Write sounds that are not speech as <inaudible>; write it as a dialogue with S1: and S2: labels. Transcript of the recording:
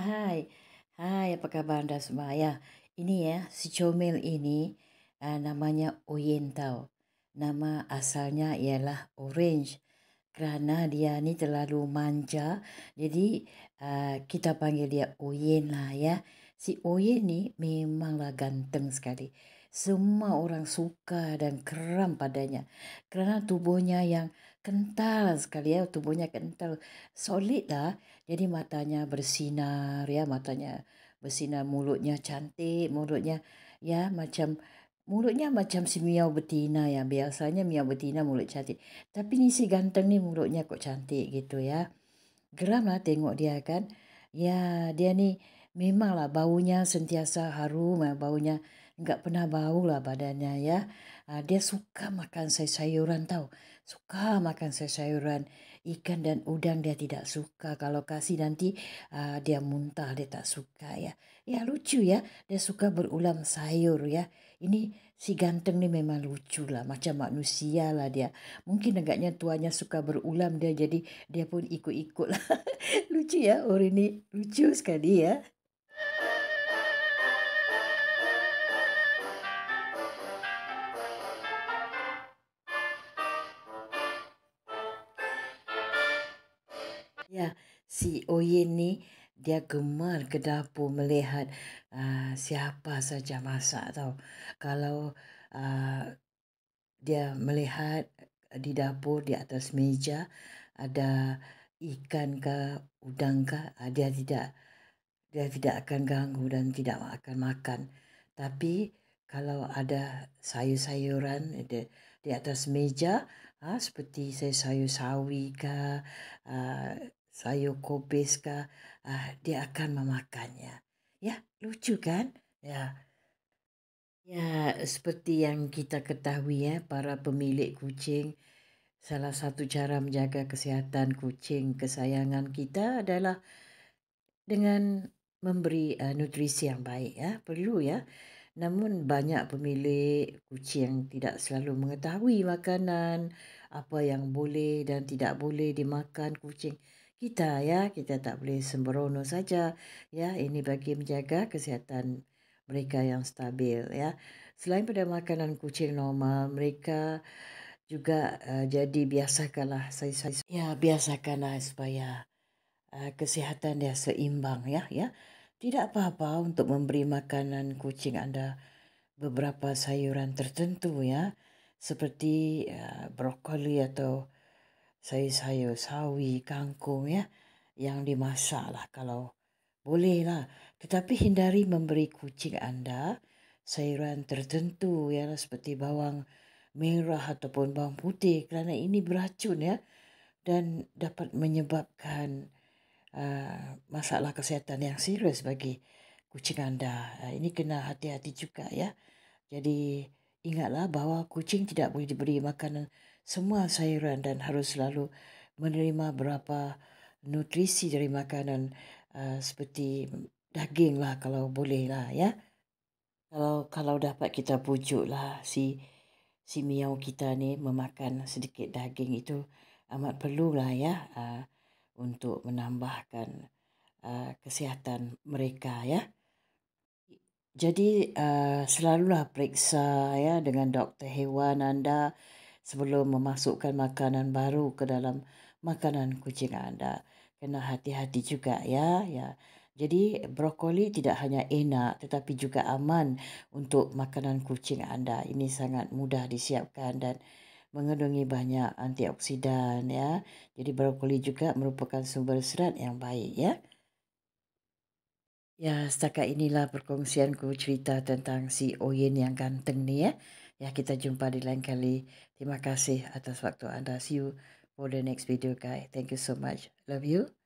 S1: Hai. Hai, apa kabar anda semua? Ya, ini ya, si comel ini uh, namanya Oyen Nama asalnya ialah Orange. Kerana dia ni terlalu manja. Jadi, uh, kita panggil dia Oyen lah ya. Si Oyen ni memanglah ganteng sekali. Semua orang suka dan keram padanya. Kerana tubuhnya yang kental sekali ya tubuhnya kental solid lah jadi matanya bersinar ya matanya bersinar mulutnya cantik mulutnya ya macam mulutnya macam si miau betina ya biasanya miau betina mulut cantik tapi ni si ganteng ni mulutnya kok cantik gitu ya geram lah tengok dia kan ya dia ni Memanglah baunya sentiasa harum, eh, baunya enggak pernah bau lah badannya ya. Ah, dia suka makan sayuran tahu, Suka makan sayuran. Ikan dan udang dia tidak suka. Kalau kasih nanti ah, dia muntah, dia tak suka ya. Ya lucu ya, dia suka berulam sayur ya. Ini si ganteng ni memang lucu lah. Macam manusia lah dia. Mungkin agaknya tuanya suka berulam dia jadi dia pun ikut-ikut lah. <laughs> lucu ya, orang oh, ini lucu sekali ya. Ya, si Oyen ni dia gemar ke dapur melihat uh, siapa saja masak tau. Kalau uh, dia melihat di dapur di atas meja ada ikan ke udang ke, uh, dia tidak dia tidak akan ganggu dan tidak akan makan. Tapi kalau ada sayur-sayuran eh, di, di atas meja, ha, seperti sayur-sayur sawi ke, uh, sayur kobis ke, uh, ah, dia akan memakannya. Ya, lucu kan? Ya. Ya, seperti yang kita ketahui ya, para pemilik kucing, salah satu cara menjaga kesihatan kucing kesayangan kita adalah dengan memberi uh, nutrisi yang baik ya, perlu ya. Namun banyak pemilik kucing tidak selalu mengetahui makanan apa yang boleh dan tidak boleh dimakan kucing kita ya kita tak boleh sembrono saja ya ini bagi menjaga kesihatan mereka yang stabil ya selain pada makanan kucing normal mereka juga uh, jadi biasakanlah saya, saya ya biasakanlah supaya uh, kesihatan dia seimbang ya ya tidak apa-apa untuk memberi makanan kucing anda beberapa sayuran tertentu ya seperti uh, brokoli atau sayur-sayur sawi, kangkung ya yang dimasak lah kalau boleh lah. Tetapi hindari memberi kucing anda sayuran tertentu ya seperti bawang merah ataupun bawang putih kerana ini beracun ya dan dapat menyebabkan uh, masalah kesihatan yang serius bagi kucing anda. Uh, ini kena hati-hati juga ya. Jadi Ingatlah bahawa kucing tidak boleh diberi makanan semua sayuran dan harus selalu menerima berapa nutrisi dari makanan uh, seperti daging lah kalau boleh lah ya. Kalau kalau dapat kita pujuk lah si si miau kita ni memakan sedikit daging itu amat perlu lah ya uh, untuk menambahkan uh, kesihatan mereka ya. Jadi uh, selalulah periksa ya dengan doktor hewan anda sebelum memasukkan makanan baru ke dalam makanan kucing anda. Kena hati-hati juga ya ya. Jadi brokoli tidak hanya enak tetapi juga aman untuk makanan kucing anda. Ini sangat mudah disiapkan dan mengandungi banyak antioksidan ya. Jadi brokoli juga merupakan sumber serat yang baik ya. Ya, setakat inilah perkongsianku cerita tentang si Oyen yang ganteng ni ya. Ya, kita jumpa di lain kali. Terima kasih atas waktu anda. See you for the next video, guys. Thank you so much. Love you.